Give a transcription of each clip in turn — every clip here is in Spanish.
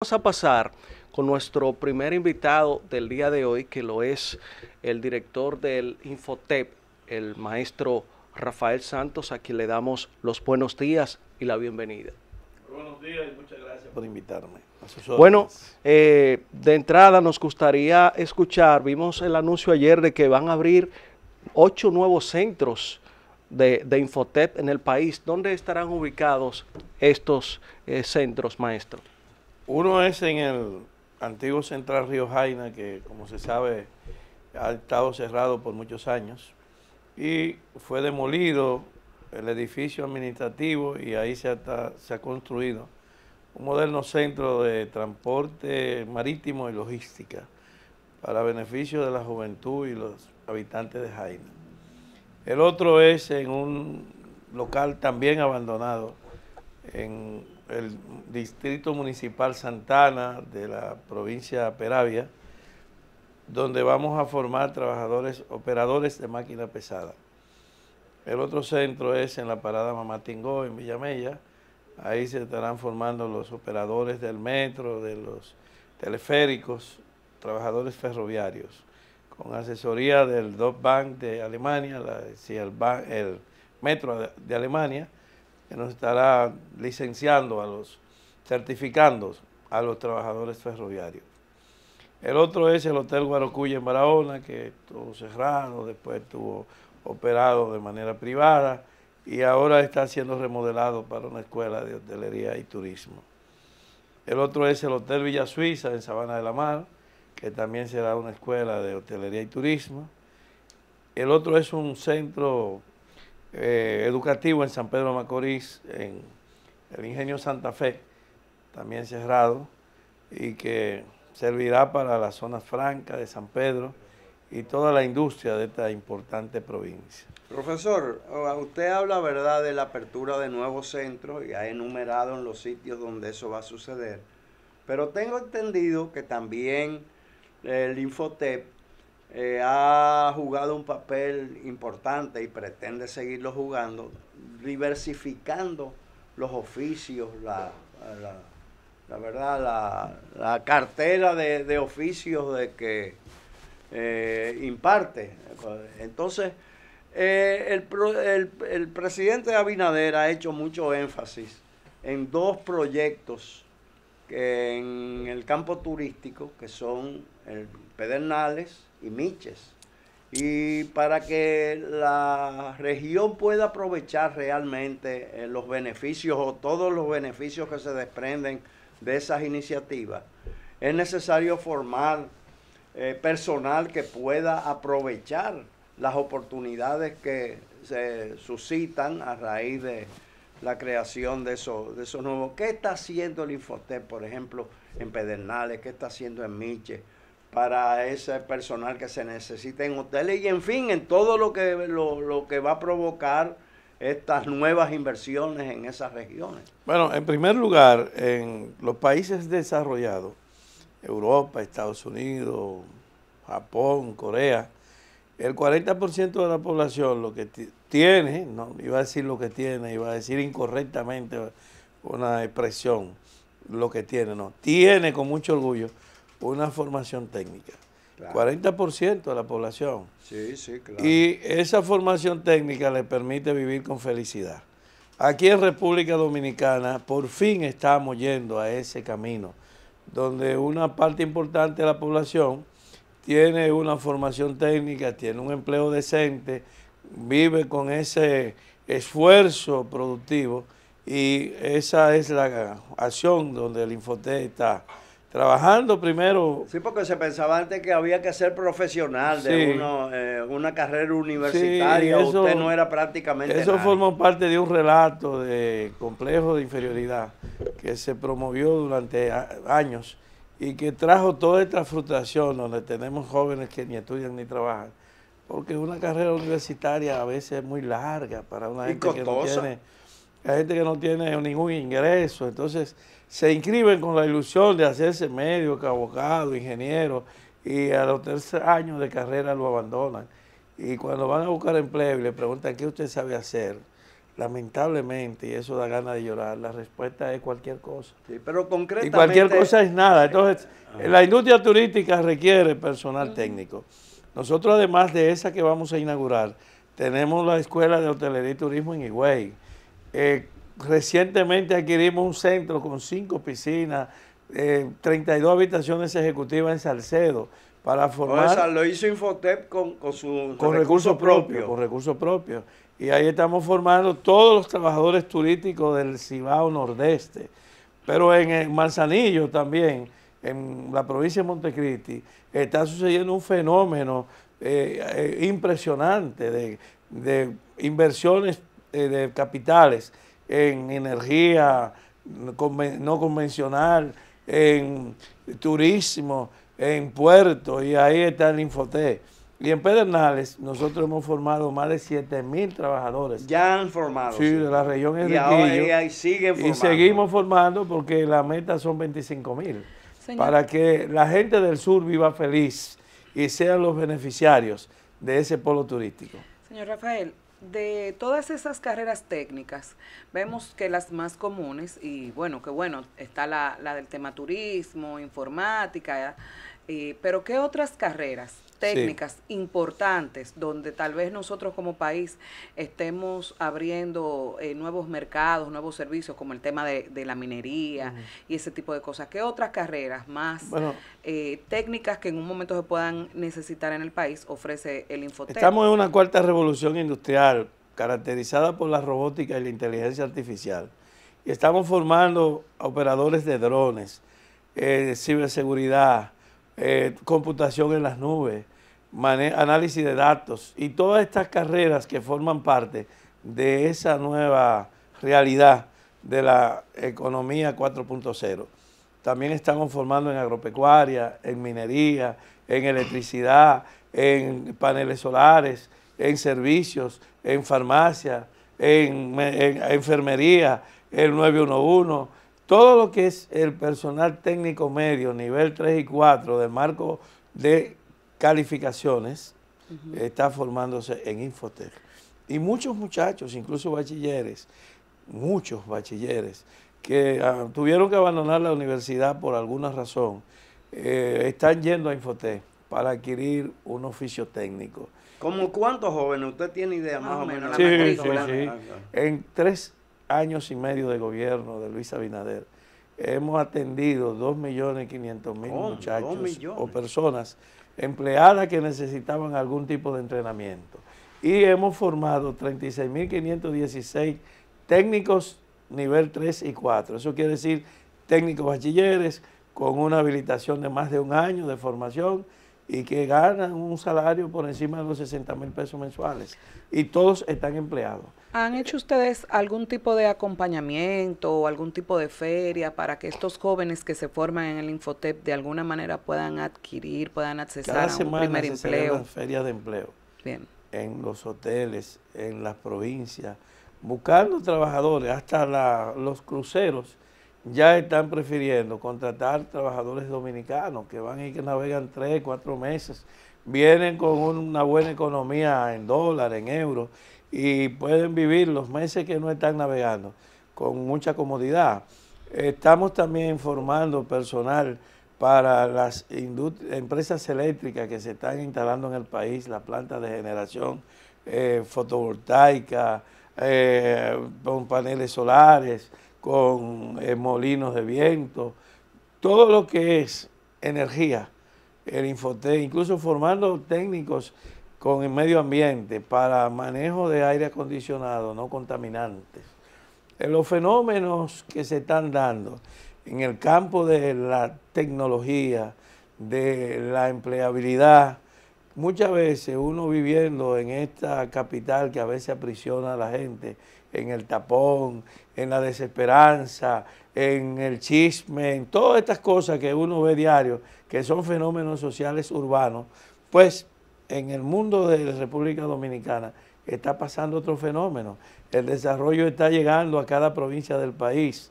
Vamos a pasar con nuestro primer invitado del día de hoy, que lo es el director del Infotep, el maestro Rafael Santos, a quien le damos los buenos días y la bienvenida. Buenos días y muchas gracias por invitarme. bueno, eh, de entrada nos gustaría escuchar, vimos el anuncio ayer de que van a abrir ocho nuevos centros de, Infotep en el país. ¿Dónde estarán ubicados estos eh, centros, maestro? Uno es en el antiguo Central Río Jaina, que como se sabe ha estado cerrado por muchos años, y fue demolido el edificio administrativo y ahí se, ha construido un moderno centro de transporte marítimo y logística para beneficio de la juventud y los habitantes de Jaina. El otro es en un local también abandonado en el Distrito Municipal Santana de la provincia de Peravia, donde vamos a formar trabajadores, operadores de máquina pesada. El otro centro es en la parada Mamatingó, en Villamella. Ahí se estarán formando los operadores del metro, de los teleféricos, trabajadores ferroviarios, con asesoría del Deutsche Bank de Alemania, el, Metro de Alemania, que nos estará licenciando a los, certificando a los trabajadores ferroviarios. El otro es el Hotel Guarocuya en Barahona, que estuvo cerrado, después estuvo operado de manera privada y ahora está siendo remodelado para una escuela de hotelería y turismo. El otro es el Hotel Villa Suiza en Sabana de la Mar, que también será una escuela de hotelería y turismo. El otro es un centro eh, educativo en San Pedro de Macorís, en el Ingenio Santa Fe, también cerrado, y que servirá para la zona franca de San Pedro y toda la industria de esta importante provincia. Profesor, ah, usted habla, ¿verdad?, de la apertura de nuevos centros y ha enumerado en los sitios donde eso va a suceder. Pero tengo entendido que también el Infotep eh, ha jugado un papel importante y pretende seguirlo jugando, diversificando los oficios, la, verdad, la, cartera de, oficios de que eh, imparte. Entonces, eh, el, el presidente Abinader ha hecho mucho énfasis en dos proyectos en el campo turístico, que son Pedernales y Miches. Y para que la región pueda aprovechar realmente eh, los beneficios o todos los beneficios que se desprenden de esas iniciativas, es necesario formar eh, personal que pueda aprovechar las oportunidades que se suscitan a raíz de, la creación de esos, de nuevos. ¿Qué está haciendo el Infotec, por ejemplo, en Pedernales? ¿Qué está haciendo en Miche? Para ese personal que se necesita en hoteles y en fin, en todo lo que, lo que va a provocar estas nuevas inversiones en esas regiones. Bueno, en primer lugar, en los países desarrollados, Europa, Estados Unidos, Japón, Corea, el 40% de la población lo que tiene, no, iba a decir lo que tiene, iba a decir incorrectamente una expresión, lo que tiene, no, tiene con mucho orgullo una formación técnica. 40% de la población. Sí, sí, claro. Y esa formación técnica le permite vivir con felicidad. Aquí en República Dominicana por fin estamos yendo a ese camino, donde una parte importante de la población tiene una formación técnica, tiene un empleo decente, vive con ese esfuerzo productivo y esa es la acción donde el infote está trabajando primero. Sí, porque se pensaba antes que había que ser profesional de eh, una carrera universitaria, usted no era prácticamente Eso formó parte de un relato de complejo de inferioridad que se promovió durante años y que trajo toda esta frustración donde tenemos jóvenes que ni estudian ni trabajan porque una carrera universitaria a veces es muy larga para una gente que no tiene hay gente que no tiene ningún ingreso, entonces se inscriben con la ilusión de hacerse médico, abogado, ingeniero, y a los tres años de carrera lo abandonan. Y cuando van a buscar empleo y le preguntan qué usted sabe hacer, lamentablemente, y eso da ganas de llorar, la respuesta es cualquier cosa. Sí, pero concretamente... Y cualquier cosa es nada. Entonces, la industria turística requiere personal técnico. Nosotros, además de esa que vamos a inaugurar, tenemos la Escuela de Hotelería y Turismo en Higüey. Eh, recientemente adquirimos un centro con cinco piscinas, eh, 32 habitaciones ejecutivas en Salcedo para formar... O sea, lo hizo Infotep con, su recursos, propios, recursos propios. Y ahí estamos formando todos los trabajadores turísticos del Cibao Nordeste. Pero en Manzanillo también en la provincia de Montecristi, está sucediendo un fenómeno eh, eh, impresionante de, inversiones eh, de capitales en energía no convencional, en turismo, en puertos, y ahí está el Infotec. Y en Pedernales nosotros hemos formado más de 7 mil trabajadores. Ya han formado. Sí, de la región Y, ahora, y, formando. y seguimos formando porque la meta son 25 mil para que la gente del sur viva feliz y sean los beneficiarios de ese polo turístico. Señor Rafael, de todas esas carreras técnicas, vemos que las más comunes, y bueno, que bueno, está la, la del tema turismo, informática, eh, pero ¿qué otras carreras técnicas importantes donde tal vez nosotros como país estemos abriendo eh, nuevos mercados, nuevos servicios, como el tema de, la minería y ese tipo de cosas. ¿Qué otras carreras más eh, técnicas que en un momento se puedan necesitar en el país ofrece el Infotec? Estamos en una cuarta revolución industrial caracterizada por la robótica y la inteligencia artificial. Y estamos formando operadores de drones, eh, ciberseguridad, eh, computación en las nubes, análisis de datos y todas estas carreras que forman parte de esa nueva realidad de la economía 4.0. También estamos formando en agropecuaria, en minería, en electricidad, en paneles solares, en servicios, en farmacia, en, en enfermería, el 911, todo lo que es el personal técnico medio, nivel 3 y 4 del marco de calificaciones, está formándose en Infotech. Y muchos muchachos, incluso bachilleres, muchos bachilleres, que ah, tuvieron que abandonar la universidad por alguna razón, eh, están yendo a Infotech para adquirir un oficio técnico. ¿Cómo cuántos jóvenes? ¿Usted tiene idea más, o menos? Sí, sí, sí. Ah, en tres años y medio de gobierno de Luis Abinader, hemos atendido 2.500.000 muchachos o personas empleadas que necesitaban algún tipo de entrenamiento. Y hemos formado 36.516 técnicos nivel 3 y 4. Eso quiere decir técnicos bachilleres con una habilitación de más de un año de formación y que ganan un salario por encima de los 60 mil pesos mensuales. Y todos están empleados. ¿Han hecho ustedes algún tipo de acompañamiento o algún tipo de feria para que estos jóvenes que se forman en el Infotep de alguna manera puedan adquirir, puedan accesar a un semana se ferias de empleo. Bien. En los hoteles, en las provincias, buscando trabajadores, hasta los cruceros ya están prefiriendo contratar trabajadores dominicanos que van y que navegan tres, cuatro meses, vienen con una buena economía en dólares, en euros y pueden vivir los meses que no están navegando con mucha comodidad. Estamos también formando personal para las empresas eléctricas que se están instalando en el país, las plantas de generación eh, fotovoltaica, eh, con paneles solares, con eh, molinos de viento, todo lo que es energía, el Infotec, incluso formando técnicos con el medio ambiente para manejo de aire acondicionado no contaminantes. En eh, los fenómenos que se están dando en el campo de la tecnología, de la empleabilidad, muchas veces uno viviendo en esta capital que a veces aprisiona a la gente, en el tapón, en la desesperanza, en el chisme, en todas estas cosas que uno ve diario, que son fenómenos sociales urbanos, pues en el mundo de la República Dominicana está pasando otro fenómeno. El desarrollo está llegando a cada provincia del país,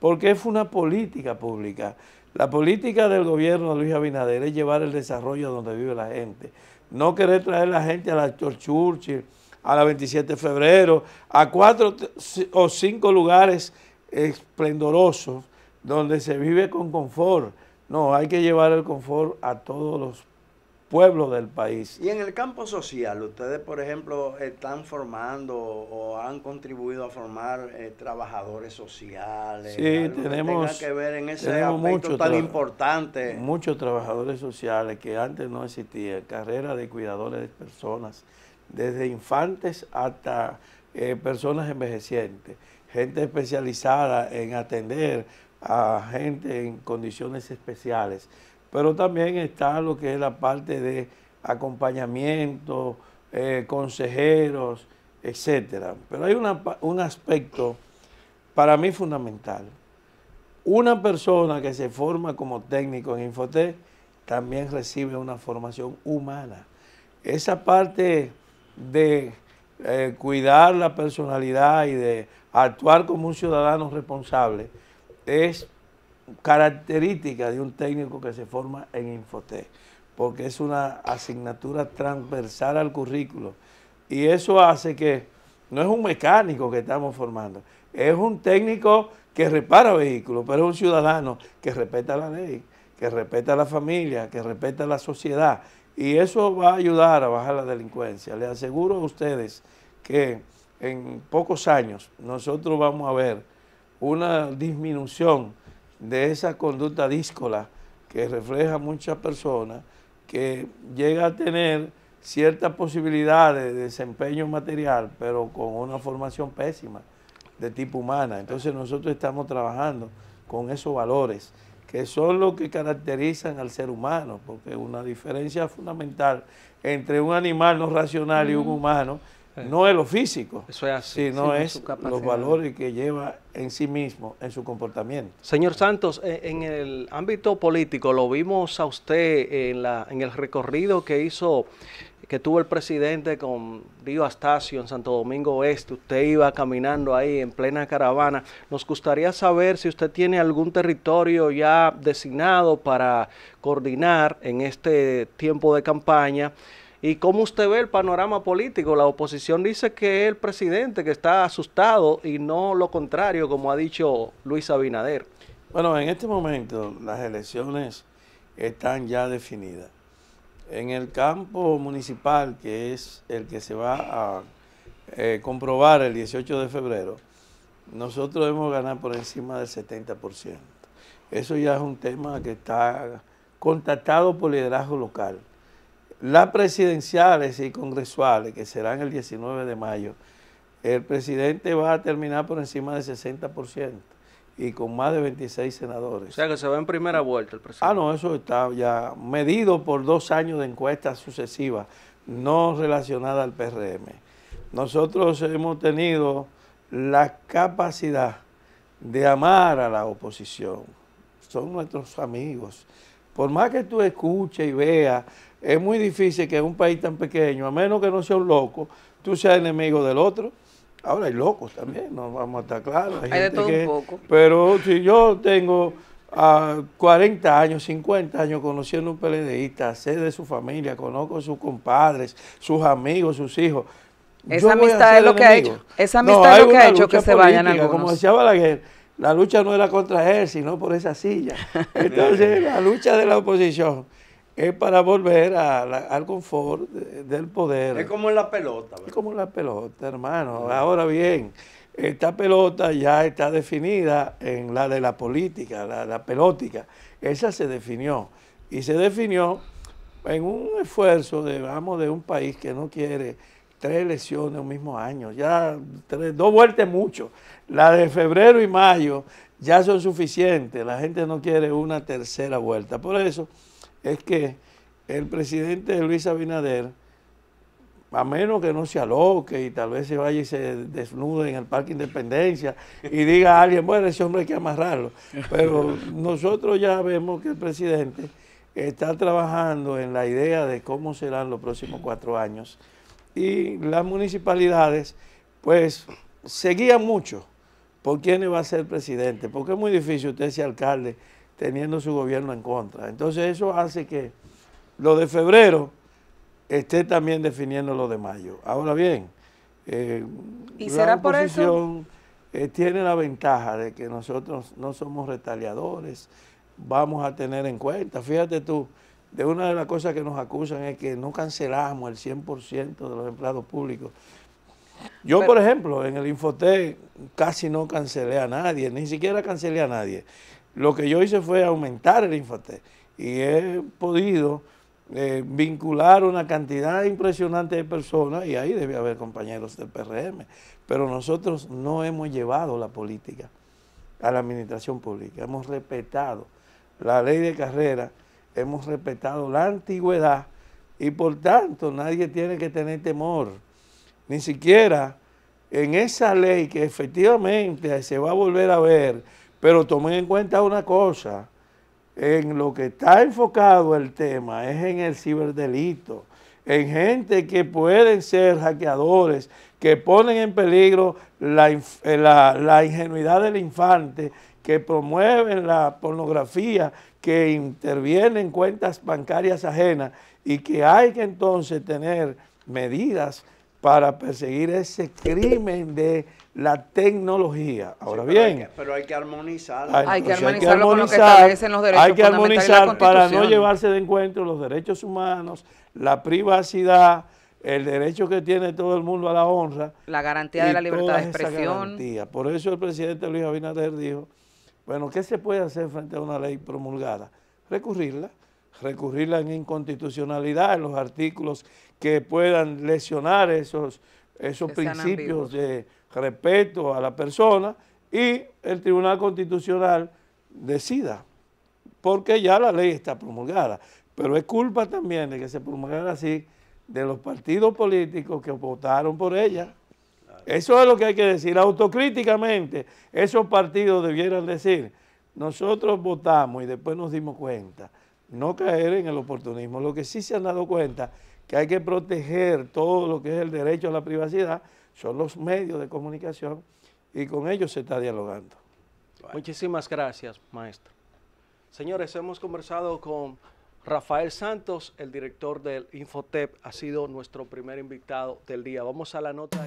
porque es una política pública. La política del gobierno de Luis Abinader es llevar el desarrollo a donde vive la gente. No querer traer la gente a la Churchill, a la 27 de febrero, a cuatro o cinco lugares esplendorosos donde se vive con confort. No, hay que llevar el confort a todos los Pueblo del país. Y en el campo social, ustedes, por ejemplo, están formando o han contribuido a formar eh, trabajadores sociales. Sí, tenemos que, ver en ese tan importante. Muchos trabajadores sociales que antes no existían, carrera de cuidadores de personas, desde infantes hasta eh, personas envejecientes, gente especializada en atender a gente en condiciones especiales pero también está lo que es la parte de acompañamiento, eh, consejeros, etcétera. Pero hay un aspecto para mí fundamental. Una persona que se forma como técnico en Infotec también recibe una formación humana. Esa parte de eh, cuidar la personalidad y de actuar como un ciudadano responsable es característica de un técnico que se forma en Infotec, porque es una asignatura transversal al currículo. Y eso hace que no es un mecánico que estamos formando, es un técnico que repara vehículos, pero es un ciudadano que respeta la ley, que respeta la familia, que respeta la sociedad. Y eso va a ayudar a bajar la delincuencia. Les aseguro a ustedes que en pocos años nosotros vamos a ver una disminución de esa conducta díscola que refleja muchas personas que llega a tener ciertas posibilidades de desempeño material, pero con una formación pésima de tipo humana. Entonces nosotros estamos trabajando con esos valores que son los que caracterizan al ser humano, porque una diferencia fundamental entre un animal no racional y un humano eh. No es lo físico, Eso así, sino, es los valores que lleva en sí mismo, en su comportamiento. Señor Santos, eh, en el ámbito político, lo vimos a usted en, la, en el recorrido que hizo, que tuvo el presidente con Río Astacio en Santo Domingo Oeste. Usted iba caminando ahí en plena caravana. Nos gustaría saber si usted tiene algún territorio ya designado para coordinar en este tiempo de campaña. ¿Y cómo usted ve el panorama político? La oposición dice que es el presidente que está asustado y no lo contrario, como ha dicho Luis Abinader. Bueno, en este momento las elecciones están ya definidas. En el campo municipal, que es el que se va a eh, comprobar el 18 de febrero, nosotros hemos ganado por encima del 70%. Eso ya es un tema que está contactado por liderazgo local. Las presidenciales y congresuales, que serán el 19 de mayo, el presidente va a terminar por encima del 60% y con más de 26 senadores. O sea que se va en primera vuelta el presidente. Ah, no, eso está ya medido por dos años de encuestas sucesivas, no relacionadas al PRM. Nosotros hemos tenido la capacidad de amar a la oposición. Son nuestros amigos. Por más que tú escuches y veas es muy difícil que en un país tan pequeño, a menos que no seas un loco, tú seas enemigo del otro. Ahora hay locos también, no vamos a estar claros. Hay, de todo un poco. Pero si yo tengo a 40 años, 50 años conociendo un PLDista, sé de su familia, conozco a sus compadres, sus amigos, sus hijos. Esa amistad es lo que ha hecho. Esa amistad es lo que ha hecho que se vayan algunos. Como decía Balaguer, la lucha no era contra él, sino por esa silla. Entonces, la lucha de la oposición es para volver al confort del poder. Es como la pelota. Es como la pelota, hermano. Ahora bien, esta pelota ya está definida en la de la política, la, la pelótica. Esa se definió. Y se definió en un esfuerzo, de, vamos, de un país que no quiere tres elecciones en un mismo año. Ya tres, dos vueltas mucho. La de febrero y mayo ya son suficientes. La gente no quiere una tercera vuelta. Por eso es que el presidente Luis Abinader, a menos que no se aloque y tal vez se vaya y se desnude en el Parque Independencia y diga a alguien, bueno, ese hombre hay que amarrarlo. Pero nosotros ya vemos que el presidente está trabajando en la idea de cómo serán los próximos cuatro años. Y las municipalidades, pues, seguían mucho por quién va a ser presidente, porque es muy difícil usted ser alcalde teniendo su gobierno en contra. Entonces eso hace que lo de febrero esté también definiendo lo de mayo. Ahora bien, eh, la será eh, tiene la ventaja de que nosotros no somos retaliadores, vamos a tener en cuenta. Fíjate tú, de una de las cosas que nos acusan es que no cancelamos el 100% de los empleados públicos. Yo, por ejemplo, en el Infotec casi no cancelé a nadie, ni siquiera cancelé a nadie. Lo que yo hice fue aumentar el infante y he podido eh, vincular una cantidad impresionante de personas y ahí debe haber compañeros del PRM. Pero nosotros no hemos llevado la política a la administración pública, hemos respetado la ley de carrera, hemos respetado la antigüedad y por tanto nadie tiene que tener temor, ni siquiera en esa ley que efectivamente se va a volver a ver pero tomen en cuenta una cosa, en lo que está enfocado el tema es en el ciberdelito, en gente que pueden ser hackeadores, que ponen en peligro la, eh, ingenuidad del infante, que promueven la pornografía, que intervienen en cuentas bancarias ajenas y que hay que entonces tener medidas para perseguir ese crimen de la tecnología. Ahora bien. Hay que, pero hay que armonizar. Hay, que los derechos Hay que armonizar para no llevarse de encuentro los derechos humanos, la privacidad, el derecho que tiene todo el mundo a la honra. La garantía de la libertad de expresión. Por eso el presidente Luis Abinader dijo, bueno, ¿qué se puede hacer frente a una ley promulgada? Recurrirla recurrirla en inconstitucionalidad en los artículos que puedan lesionar esos, esos principios de respeto a la persona y el Tribunal Constitucional decida, porque ya la ley está promulgada. Pero es culpa también de que se promulgara así de los partidos políticos que votaron por ella. Eso es lo que hay que decir. Autocríticamente, esos partidos debieran decir, nosotros votamos y después nos dimos cuenta no caer en el oportunismo. Lo que sí se han dado cuenta que hay que proteger todo lo que es el derecho a la privacidad son los medios de comunicación y con ellos se está dialogando. Muchísimas gracias, maestro. Señores, hemos conversado con Rafael Santos, el director del Infotep, ha sido nuestro primer invitado del día. Vamos a la nota.